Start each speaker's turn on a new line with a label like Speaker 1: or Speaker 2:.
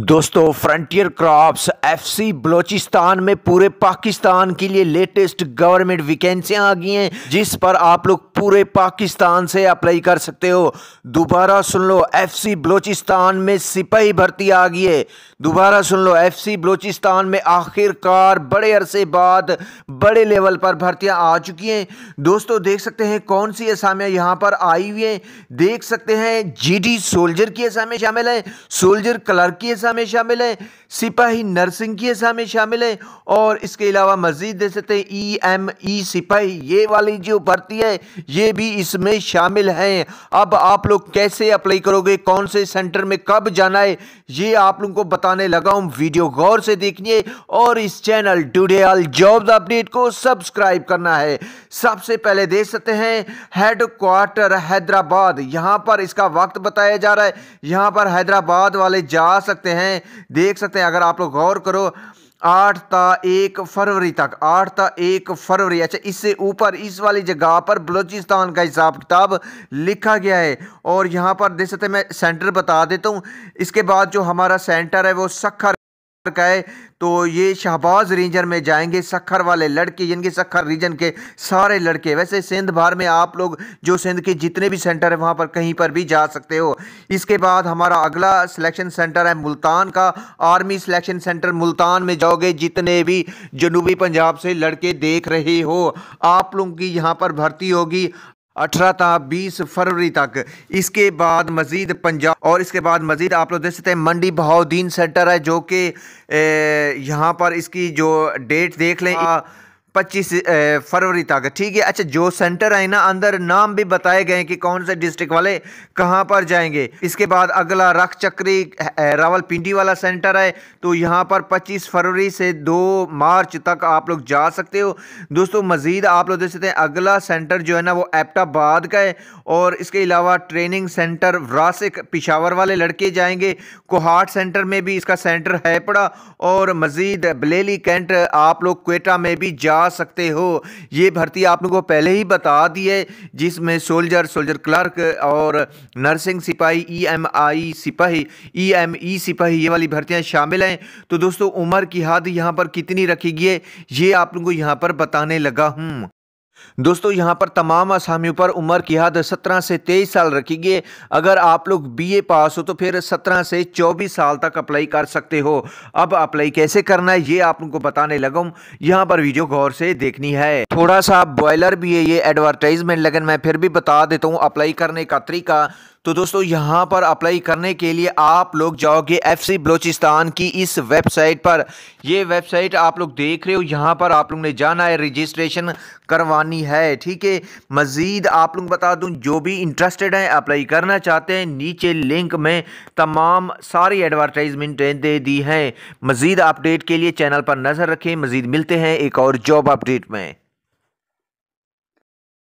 Speaker 1: दोस्तों frontier crops FC Balochistan में पूरे पाकिस्तान के लिए लेटेस्ट गवर्नमेंट वैकेंसियां आ गई हैं जिस पर आप लोग पूरे पाकिस्तान से अप्लाई कर सकते हो दोबारा सुन लो एफसी बलूचिस्तान में सिपाही भर्ती आ गई है दोबारा सुन लो एफसी बलूचिस्तान में आखिरकार बड़े अरसे बाद बड़े लेवल पर भर्तियां आ चुकी हैं दोस्तों देख सकते हैं कौन सी असामियाँ यहाँ पर आई हुई हैं देख सकते हैं जीडी सोल्जर की असामें शामिल हैं सोल्जर क्लर्क की असामें शामिल हैं सिपाही नर्सिंग की असामें शामिल हैं और इसके अलावा मजीद देख सकते हैं ई एम ई सिपाही ये वाली जो भर्ती है ये भी इसमें शामिल हैं अब आप लोग कैसे अप्लाई करोगे कौन से सेंटर में कब जाना है ये आप लोगों को बताने लगा हूँ वीडियो गौर से देखिए और इस चैनल टूडेल जॉब अपडेट को सब्सक्राइब करना है सबसे पहले देख सकते हैं हेड क्वार्टर हैदराबाद यहाँ पर इसका वक्त बताया जा रहा है यहाँ पर हैदराबाद वाले जा सकते हैं देख सकते हैं अगर आप लोग गौर करो आठ ता एक फरवरी तक आठ ता एक फरवरी अच्छा इससे ऊपर इस वाली जगह पर बलूचिस्तान का हिसाब किताब लिखा गया है और यहाँ पर देख सकते मैं सेंटर बता देता हूँ इसके बाद जो हमारा सेंटर है वो सखर गए तो ये शहबाज रेंजर में जाएंगे सखर वाले लड़के यानी कि सखर रीजन के सारे लड़के वैसे सिंध भर में आप लोग जो सिंध के जितने भी सेंटर है वहाँ पर कहीं पर भी जा सकते हो इसके बाद हमारा अगला सिलेक्शन सेंटर है मुल्तान का आर्मी सिलेक्शन सेंटर मुल्तान में जाओगे जितने भी जनूबी पंजाब से लड़के देख रहे हो आप लोगों की यहाँ पर भर्ती होगी अठारह था बीस फरवरी तक इसके बाद मज़ीद पंजाब और इसके बाद मज़ीद आप लोग देख सकते हैं मंडी बहाउद्दीन सेंटर है जो कि यहाँ पर इसकी जो डेट देख लें पच्चीस फरवरी तक ठीक है अच्छा जो सेंटर है ना अंदर नाम भी बताए गए कि कौन से डिस्ट्रिक्ट वाले कहाँ पर जाएंगे इसके बाद अगला रख चक्री रावलपिंडी वाला सेंटर है तो यहाँ पर 25 फरवरी से 2 मार्च तक आप लोग जा सकते हो दोस्तों मज़ीद आप लोग देख सकते हैं अगला सेंटर जो है ना वो एप्टाबाद का है और इसके अलावा ट्रेनिंग सेंटर वरासिक पिशावर वाले लड़के जाएंगे कोहाट सेंटर में भी इसका सेंटर है पड़ा और मज़ीद बलेली कैंट आप लोग कोटा में भी जा आ सकते हो ये भर्ती आप लोगों को पहले ही बता दी है जिसमें सोल्जर सोल्जर क्लर्क और नर्सिंग सिपाही ई एम आई सिपाही ई एम ई सिपाही ये वाली भर्तियां शामिल हैं तो दोस्तों उम्र की हद यहाँ पर कितनी रखी गई है ये आप लोगों को यहाँ पर बताने लगा हूँ दोस्तों यहाँ पर तमाम आसामियों पर उम्र की हद 17 से तेईस साल रखी गई अगर आप लोग बीए पास हो तो फिर सत्रह से चौबीस साल तक अप्लाई कर सकते हो अब अप्लाई कैसे करना है ये आप लोग बताने लगा यहाँ पर वीडियो गौर से देखनी है थोड़ा सा बॉयलर भी है ये एडवर्टाइजमेंट लेकिन मैं फिर भी बता देता हूँ अप्लाई करने का तरीका तो दोस्तों यहाँ पर अप्लाई करने के लिए आप लोग जाओगे एफ सी बलोचिस्तान की इस वेबसाइट पर यह वेबसाइट आप लोग देख रहे हो यहाँ पर आप लोग ने जाना है रजिस्ट्रेशन करवानी है ठीक है मज़ीद आप लोग बता दूँ जो भी इंटरेस्टेड हैं अप्लाई करना चाहते हैं नीचे लिंक में तमाम सारी एडवर्टाइजमेंटें दे दी हैं मज़ीद अपडेट के लिए चैनल पर नज़र रखें मज़ीद मिलते हैं एक और जॉब अपडेट में